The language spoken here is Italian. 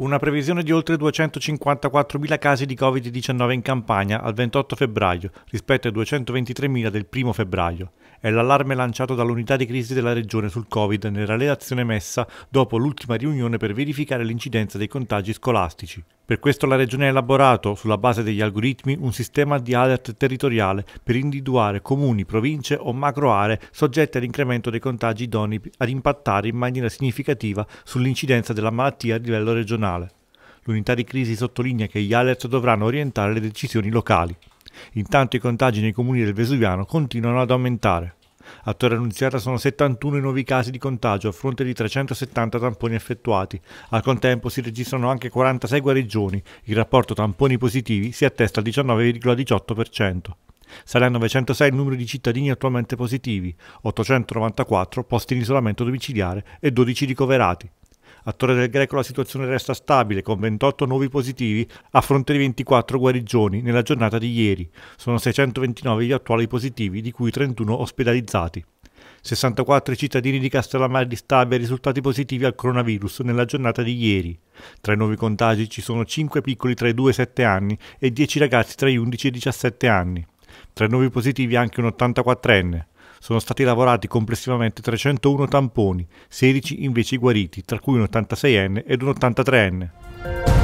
Una previsione di oltre 254.000 casi di Covid-19 in Campania al 28 febbraio rispetto ai 223.000 del 1 febbraio. È l'allarme lanciato dall'unità di crisi della regione sul Covid nella relazione messa dopo l'ultima riunione per verificare l'incidenza dei contagi scolastici. Per questo la Regione ha elaborato, sulla base degli algoritmi, un sistema di alert territoriale per individuare comuni, province o macro aree soggette all'incremento dei contagi idonei ad impattare in maniera significativa sull'incidenza della malattia a livello regionale. L'unità di crisi sottolinea che gli alert dovranno orientare le decisioni locali. Intanto i contagi nei comuni del Vesuviano continuano ad aumentare. A Torre Annunziata sono 71 i nuovi casi di contagio a fronte di 370 tamponi effettuati. Al contempo si registrano anche 46 guarigioni. Il rapporto tamponi positivi si attesta al 19,18%. Sale a 906 il numero di cittadini attualmente positivi, 894 posti in isolamento domiciliare e 12 ricoverati. A Torre del Greco la situazione resta stabile con 28 nuovi positivi a fronte di 24 guarigioni nella giornata di ieri. Sono 629 gli attuali positivi, di cui 31 ospedalizzati. 64 cittadini di Castellammare di Stabia risultati positivi al coronavirus nella giornata di ieri. Tra i nuovi contagi ci sono 5 piccoli tra i 2 e i 7 anni e 10 ragazzi tra gli 11 e i 17 anni. Tra i nuovi positivi anche un 84enne sono stati lavorati complessivamente 301 tamponi, 16 invece guariti, tra cui un 86enne ed un 83enne.